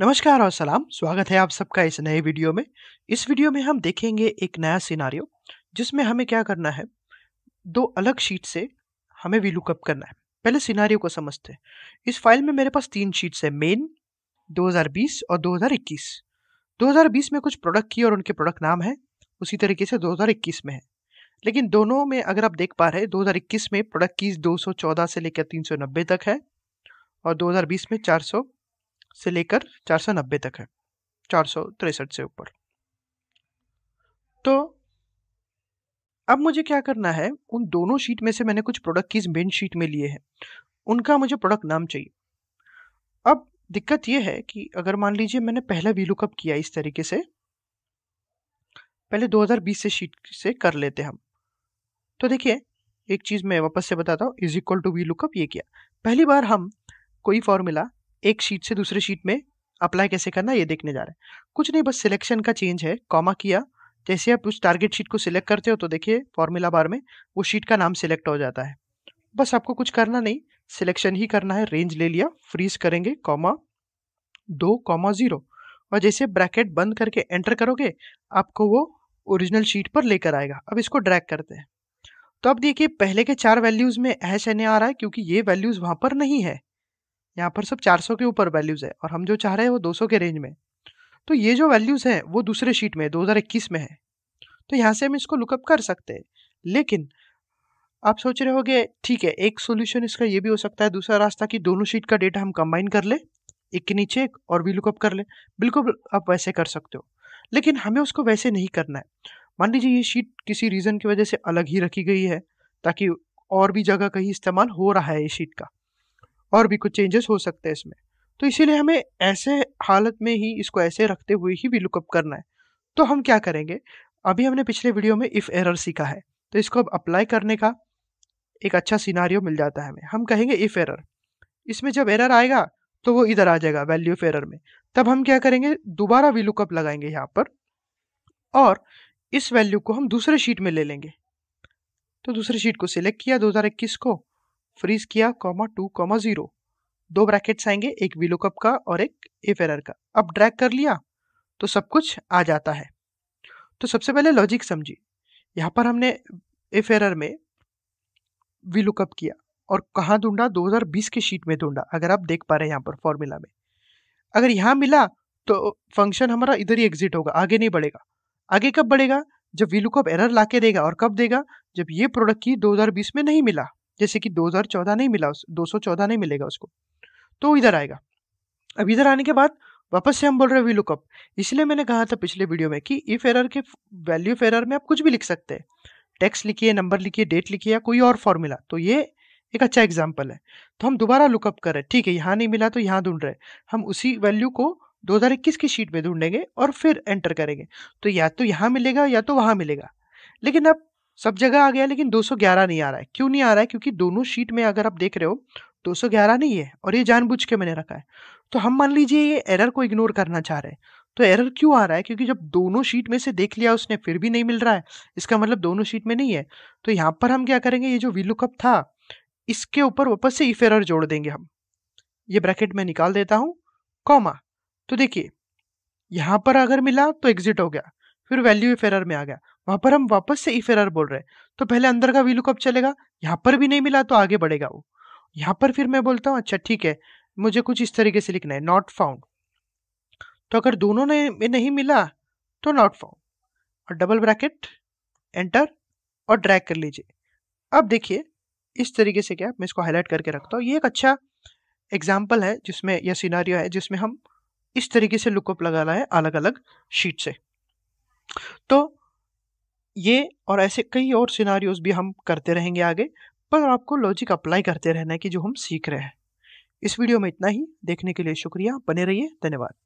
नमस्कार और सलाम स्वागत है आप सबका इस नए वीडियो में इस वीडियो में हम देखेंगे एक नया सिनारियो जिसमें हमें क्या करना है दो अलग शीट से हमें वीलुकअप करना है पहले सिनारियो को समझते हैं इस फाइल में मेरे पास तीन शीट्स है मेन 2020 और 2021 2020 में कुछ प्रोडक्ट की और उनके प्रोडक्ट नाम है उसी तरीके से दो में है लेकिन दोनों में अगर आप देख पा रहे हैं 2021 में प्रोडक्ट की दो से लेकर तीन तक है और 2020 में 400 से लेकर चार सौ नब्बे तक है चार सौ तिरसठ से ऊपर तो अब मुझे क्या करना है उन दोनों शीट में से मैंने कुछ प्रोडक्ट किस मेन शीट में लिए हैं उनका मुझे प्रोडक्ट नाम चाहिए अब दिक्कत यह है कि अगर मान लीजिए मैंने पहला वी लुकअप किया इस तरीके से पहले 2020 से शीट से कर लेते हम तो देखिए एक चीज़ मैं वापस से बताता हूँ is equal to V lookup ये किया पहली बार हम कोई फॉर्मूला एक शीट से दूसरे शीट में अप्लाई कैसे करना ये देखने जा रहे हैं कुछ नहीं बस सिलेक्शन का चेंज है कॉमा किया जैसे आप उस टारगेट शीट को सिलेक्ट करते हो तो देखिए फॉर्मूला बार में वो शीट का नाम सिलेक्ट हो जाता है बस आपको कुछ करना नहीं सिलेक्शन ही करना है रेंज ले लिया फ्रीज करेंगे कॉमा दो कॉमा ज़ीरो और जैसे ब्रैकेट बंद करके एंटर करोगे आपको वो ओरिजिनल शीट पर लेकर आएगा अब इसको ड्रैग करते हैं तो अब देखिए पहले के चार वैल्यूज़ में हैश एन आ रहा है क्योंकि ये वैल्यूज़ वहाँ पर नहीं है यहाँ पर सब 400 के ऊपर वैल्यूज़ है और हम जो चाह रहे हैं वो 200 के रेंज में तो ये जो वैल्यूज़ हैं वो दूसरे शीट में दो में है तो यहाँ से हम इसको लुकअप कर सकते हैं लेकिन आप सोच रहे होगे ठीक है एक सोल्यूशन इसका ये भी हो सकता है दूसरा रास्ता कि दोनों शीट का डेटा हम कंबाइन कर ले एक के नीचे एक और भी लुकअप कर ले बिल्कुल आप वैसे कर सकते हो लेकिन हमें उसको वैसे नहीं करना है मान लीजिए ये शीट किसी रीज़न की वजह से अलग ही रखी गई है ताकि और भी जगह कहीं इस्तेमाल हो रहा है ये शीट का और भी कुछ चेंजेस हो सकते हैं इसमें तो इसीलिए हमें ऐसे हालत में ही इसको ऐसे रखते हुए ही भी लुकअप करना है तो हम क्या करेंगे अभी हमने पिछले वीडियो में इफ़ एरर सीखा है तो इसको अब अप्लाई करने का एक अच्छा सिनारियो मिल जाता है हमें हम कहेंगे इफ़ एरर इसमें जब एरर आएगा तो वो इधर आ जाएगा वैल्यू ऑफ एरर में तब हम क्या करेंगे दोबारा वी लुकअप लगाएंगे यहाँ पर और इस वैल्यू को हम दूसरे शीट में ले लेंगे तो दूसरे शीट को सिलेक्ट किया 2021 को फ्रीज किया कॉमा टू कॉमा जीरो दो ब्रैकेट्स आएंगे एक विलोकअप का और एक इफ एरर का अब ड्रैग कर लिया तो सब कुछ आ जाता है तो सबसे पहले लॉजिक समझिए यहाँ पर हमने इफ एरर में विलुकअप किया और कहाँ ढूंढा 2020 के शीट में ढूंढा अगर आप देख पा रहे हैं यहाँ पर फॉर्मूला में अगर यहाँ मिला तो फंक्शन हमारा इधर ही एग्जिट होगा आगे नहीं बढ़ेगा आगे कब बढ़ेगा जब वी एरर ला देगा और कब देगा जब ये प्रोडक्ट की 2020 में नहीं मिला जैसे कि 2014 नहीं मिला उस दो नहीं मिलेगा उसको तो इधर आएगा अब इधर आने के बाद वापस से हम बोल रहे हैं वी लुकअप इसलिए मैंने कहा था पिछले वीडियो में कि इफ एरर के वैल्यू ऑफ एरर में आप कुछ भी लिख सकते हैं टेक्स्ट लिखिए नंबर लिखिए डेट लिखिए या कोई और फॉर्मूला तो ये एक अच्छा एग्जाम्पल है तो हम दोबारा लुकअप कर रहे हैं ठीक है यहाँ नहीं मिला तो यहाँ ढूंढ रहे हम उसी वैल्यू को 2021 की शीट में ढूंढेंगे और फिर एंटर करेंगे तो या तो यहाँ मिलेगा या तो वहाँ मिलेगा लेकिन अब सब जगह आ गया लेकिन 211 नहीं आ रहा है क्यों नहीं आ रहा है क्योंकि दोनों शीट में अगर आप देख रहे हो 211 नहीं है और ये जानबूझ के मैंने रखा है तो हम मान लीजिए ये एरर को इग्नोर करना चाह रहे हैं तो एरर क्यों आ रहा है क्योंकि जब दोनों शीट में से देख लिया उसने फिर भी नहीं मिल रहा है इसका मतलब दोनों शीट में नहीं है तो यहाँ पर हम क्या करेंगे ये जो वी लुकअप था इसके ऊपर वापस से इफ एरर जोड़ देंगे हम ये ब्रैकेट में निकाल देता हूँ कॉमा तो देखिए यहाँ पर अगर मिला तो एग्जिट हो गया फिर वैल्यू इफ एरर में आ गया वहां पर हम वापस से इफ एरर बोल रहे हैं तो पहले अंदर का वी कब चलेगा यहाँ पर भी नहीं मिला तो आगे बढ़ेगा वो यहाँ पर फिर मैं बोलता हूँ अच्छा ठीक है मुझे कुछ इस तरीके से लिखना है नॉट फाउंड तो अगर दोनों ने नहीं मिला तो नॉट फाउंड और डबल ब्रैकेट एंटर और ड्रैग कर लीजिए अब देखिए इस तरीके से क्या मैं इसको हाईलाइट करके रखता हूँ ये एक अच्छा एग्जाम्पल है जिसमें यह सीनारियो है जिसमें हम इस तरीके से लुकअप लगा रहे है अलग अलग शीट से तो ये और ऐसे कई और सिनारियोज भी हम करते रहेंगे आगे पर आपको लॉजिक अप्लाई करते रहना है कि जो हम सीख रहे हैं इस वीडियो में इतना ही देखने के लिए शुक्रिया बने रहिए धन्यवाद